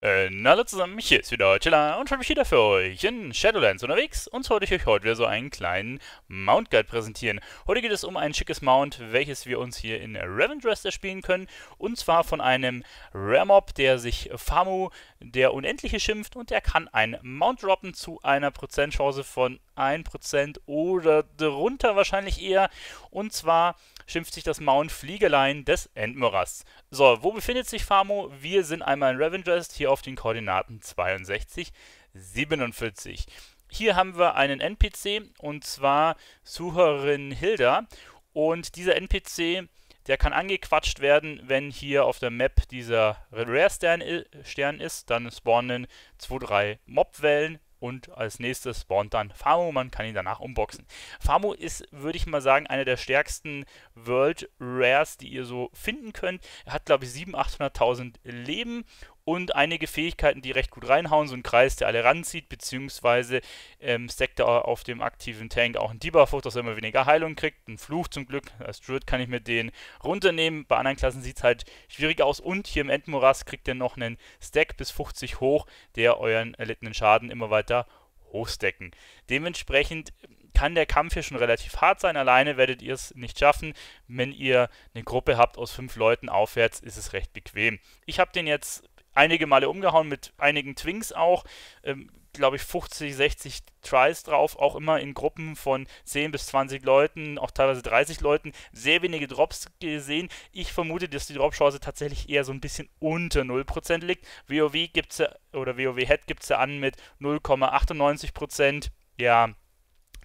Und äh, hallo zusammen, hier ist wieder Chilla und schon wieder für euch in Shadowlands unterwegs und sollte ich euch heute wieder so einen kleinen Mount Guide präsentieren. Heute geht es um ein schickes Mount, welches wir uns hier in Ravendress erspielen können und zwar von einem Rare Mob, der sich Famu der Unendliche schimpft und der kann ein Mount droppen zu einer Prozentchance von 1% oder darunter wahrscheinlich eher. Und zwar schimpft sich das Mount Fliegelein des Endmörers. So, wo befindet sich Famo? Wir sind einmal in Ravengest, hier auf den Koordinaten 62, 47. Hier haben wir einen NPC und zwar Sucherin Hilda. Und dieser NPC, der kann angequatscht werden, wenn hier auf der Map dieser Rare Stern ist. Dann spawnen 2, 3 Mobwellen und als nächstes spawnt dann Famo, man kann ihn danach unboxen. Famo ist, würde ich mal sagen, einer der stärksten World Rares, die ihr so finden könnt. Er hat, glaube ich, 700.000, 800.000 Leben und einige Fähigkeiten, die recht gut reinhauen, so ein Kreis, der alle ranzieht, beziehungsweise ähm, stackt er auf dem aktiven Tank auch einen Debuff hoch, dass er immer weniger Heilung kriegt, ein Fluch zum Glück, als Druid kann ich mir den runternehmen, bei anderen Klassen sieht es halt schwieriger aus und hier im Endmorass kriegt ihr noch einen Stack bis 50 hoch, der euren erlittenen Schaden immer weiter hochstecken. Dementsprechend kann der Kampf hier schon relativ hart sein. Alleine werdet ihr es nicht schaffen. Wenn ihr eine Gruppe habt aus fünf Leuten aufwärts, ist es recht bequem. Ich habe den jetzt einige Male umgehauen, mit einigen Twinks auch. Ähm, glaube ich, 50, 60 Tries drauf, auch immer in Gruppen von 10 bis 20 Leuten, auch teilweise 30 Leuten, sehr wenige Drops gesehen. Ich vermute, dass die drop tatsächlich eher so ein bisschen unter 0% liegt. WoW gibt's ja, oder WoW-Head gibt es ja an mit 0,98%. Ja,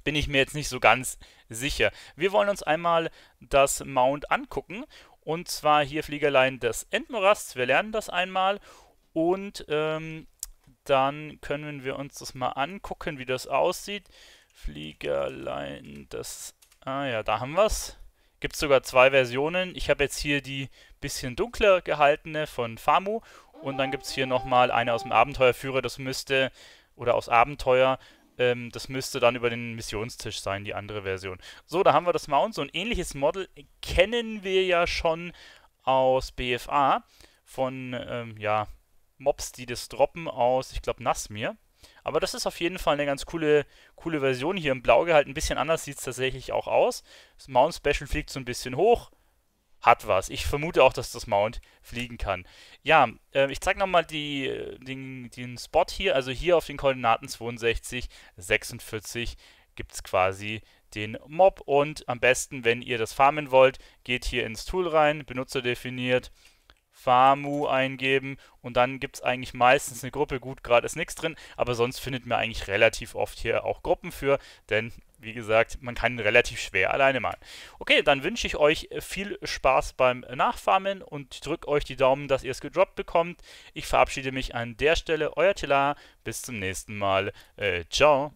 bin ich mir jetzt nicht so ganz sicher. Wir wollen uns einmal das Mount angucken. Und zwar hier Fliegerlein des Endmorasts. Wir lernen das einmal und ähm, dann können wir uns das mal angucken, wie das aussieht. Fliegerlein, das... Ah ja, da haben wir es. Gibt sogar zwei Versionen. Ich habe jetzt hier die bisschen dunkler gehaltene von Famu. Und dann gibt es hier nochmal eine aus dem Abenteuerführer. Das müsste, oder aus Abenteuer, ähm, das müsste dann über den Missionstisch sein, die andere Version. So, da haben wir das Mount. So ein ähnliches Model kennen wir ja schon aus BFA. Von, ähm, ja, Mobs, die das droppen aus, ich glaube, Nasmir. Aber das ist auf jeden Fall eine ganz coole, coole Version. Hier im Blau gehalten, ein bisschen anders sieht es tatsächlich auch aus. Das Mount Special fliegt so ein bisschen hoch. Hat was. Ich vermute auch, dass das Mount fliegen kann. Ja, ähm, äh, ich zeige nochmal den, den Spot hier. Also hier auf den Koordinaten 62, 46 gibt es quasi den Mob. Und am besten, wenn ihr das farmen wollt, geht hier ins Tool rein, Benutzer definiert, FAMU eingeben und dann gibt es eigentlich meistens eine Gruppe. Gut, gerade ist nichts drin, aber sonst findet man eigentlich relativ oft hier auch Gruppen für, denn wie gesagt, man kann relativ schwer alleine malen. Okay, dann wünsche ich euch viel Spaß beim Nachfarmen und drücke euch die Daumen, dass ihr es gedroppt bekommt. Ich verabschiede mich an der Stelle, euer Tila, bis zum nächsten Mal. Äh, ciao.